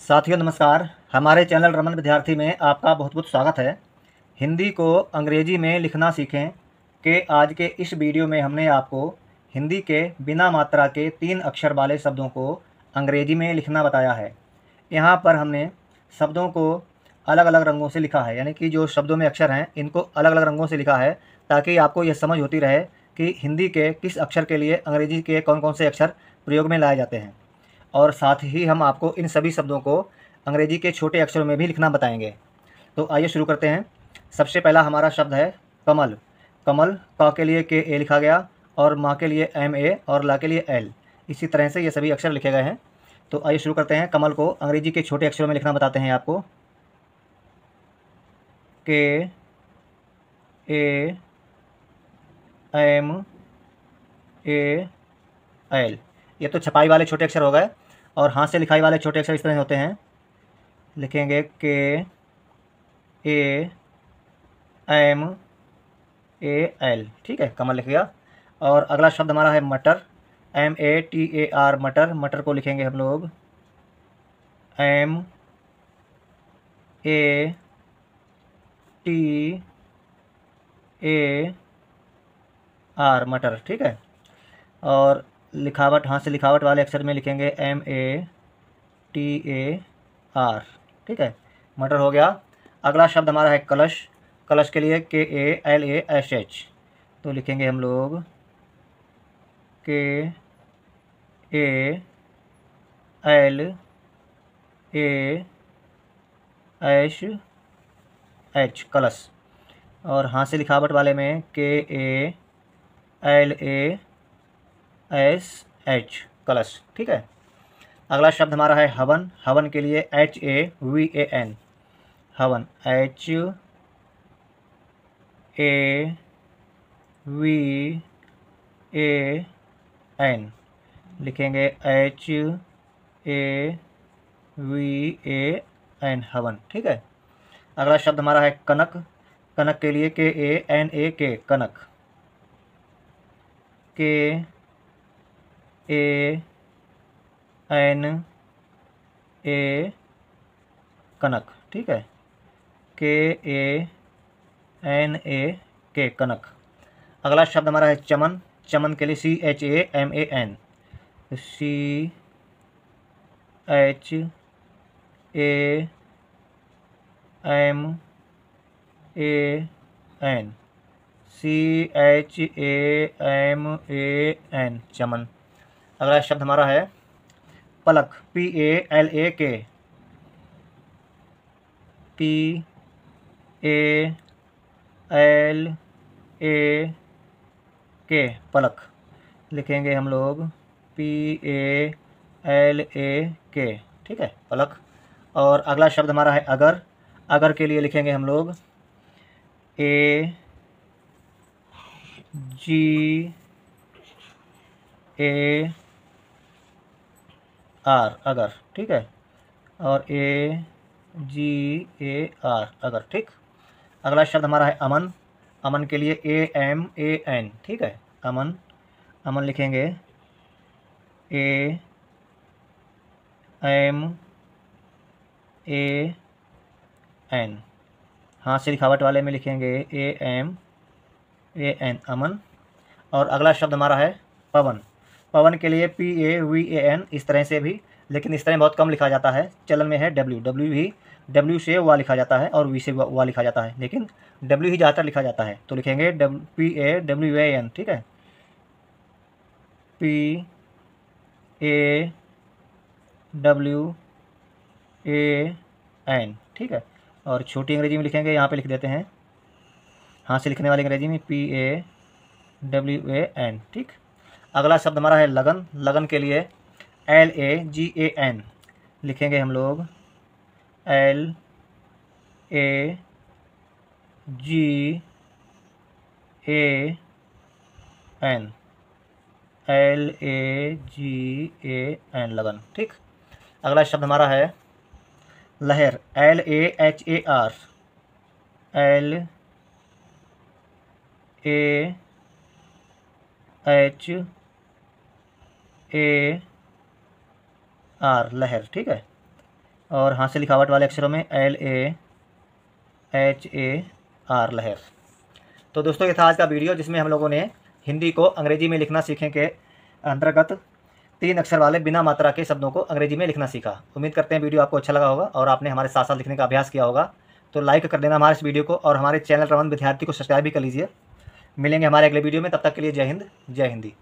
साथियों नमस्कार हमारे चैनल रमन विद्यार्थी में आपका बहुत बहुत स्वागत है हिंदी को अंग्रेजी में लिखना सीखें के आज के इस वीडियो में हमने आपको हिंदी के बिना मात्रा के तीन अक्षर वाले शब्दों को अंग्रेजी में लिखना बताया है यहाँ पर हमने शब्दों को अलग अलग रंगों से लिखा है यानी कि जो शब्दों में अक्षर हैं इनको अलग अलग रंगों से लिखा है ताकि आपको यह समझ होती रहे कि हिंदी के किस अक्षर के लिए अंग्रेजी के कौन कौन से अक्षर प्रयोग में लाए जाते हैं और साथ ही हम आपको इन सभी शब्दों को अंग्रेज़ी के छोटे अक्षरों में भी लिखना बताएंगे तो आइए शुरू करते हैं सबसे पहला हमारा शब्द है कमल कमल का के लिए के ए लिखा गया और माँ के लिए एम ए और ला के लिए एल इसी तरह से ये सभी अक्षर लिखे गए हैं तो आइए शुरू करते हैं कमल को अंग्रेजी के छोटे अक्षरों में लिखना बताते हैं आपको के ए एम ए एल ये तो छपाई वाले छोटे अक्षर हो गए और हाथ से लिखाई वाले छोटे अक्षर इस तरह होते हैं लिखेंगे के ए एम ए एल ठीक है कमल लिख गया और अगला शब्द हमारा है मटर M A T A R मटर मटर को लिखेंगे हम लोग M A T A R मटर ठीक है और लिखावट हाथ से लिखावट वाले अक्षर में लिखेंगे M A T A R ठीक है मटर हो गया अगला शब्द हमारा है कलश कलश के लिए K A L A S H तो लिखेंगे हम लोग के A L A ash H कलश और हाथ से लिखावट वाले में K A L A S H कलश ठीक है अगला शब्द हमारा है हवन हवन के लिए H A V A N हवन H A V A N लिखेंगे H A V A N हवन ठीक है अगला शब्द हमारा है कनक कनक के लिए के ए एन ए के कनक के ए एन ए कनक ठीक है के ए एन ए के कनक अगला शब्द हमारा है चमन चमन के लिए C H A M A N C H A M A N C H A M A N चमन अगला शब्द हमारा है पलक पी ए एल ए के पी ए एल ए के पलक लिखेंगे हम लोग पी ए एल ए के ठीक है पलक और अगला शब्द हमारा है अगर अगर के लिए लिखेंगे हम लोग ए जी ए आर अगर ठीक है और ए जी ए आर अगर ठीक अगला शब्द हमारा है अमन अमन के लिए ए एम ए एन ठीक है अमन अमन लिखेंगे ए एम ए एन हाँ से लिखावट वाले में लिखेंगे ए एम ए एन अमन और अगला शब्द हमारा है पवन पवन के लिए P A V A N इस तरह से भी लेकिन इस तरह बहुत कम लिखा जाता है चलन में है डब्ल्यू डब्ल्यू भी डब्ल्यू से वा लिखा जाता है और वी से वा लिखा जाता है लेकिन डब्ल्यू ही ज़्यादातर लिखा जाता है तो लिखेंगे W P A W A N ठीक है P A W A N ठीक है और छोटी अंग्रेजी में लिखेंगे यहाँ पे लिख देते हैं हाँ से लिखने वाली अंग्रेजी में P A W A N ठीक अगला शब्द हमारा है लगन लगन के लिए L A G A N लिखेंगे हम लोग L A G A N L A G A N लगन ठीक अगला शब्द हमारा है लहर L A H A R L A H A R लहर ठीक है और हाथ से लिखावट वाले अक्षरों में L A H A R लहर तो दोस्तों ये था आज का वीडियो जिसमें हम लोगों ने हिंदी को अंग्रेजी में लिखना सीखें के अंतर्गत तीन अक्षर वाले बिना मात्रा के शब्दों को अंग्रेजी में लिखना सीखा उम्मीद करते हैं वीडियो आपको अच्छा लगा होगा और आपने हमारे साथ साथ लिखने का अभ्यास किया होगा तो लाइक कर देना हमारे इस वीडियो को और हमारे चैनल रमन विद्यार्थी को सब्सक्राइब भी कर लीजिए मिलेंगे हमारे अगले वीडियो में तब तक के लिए जय हिंद जय हिंदी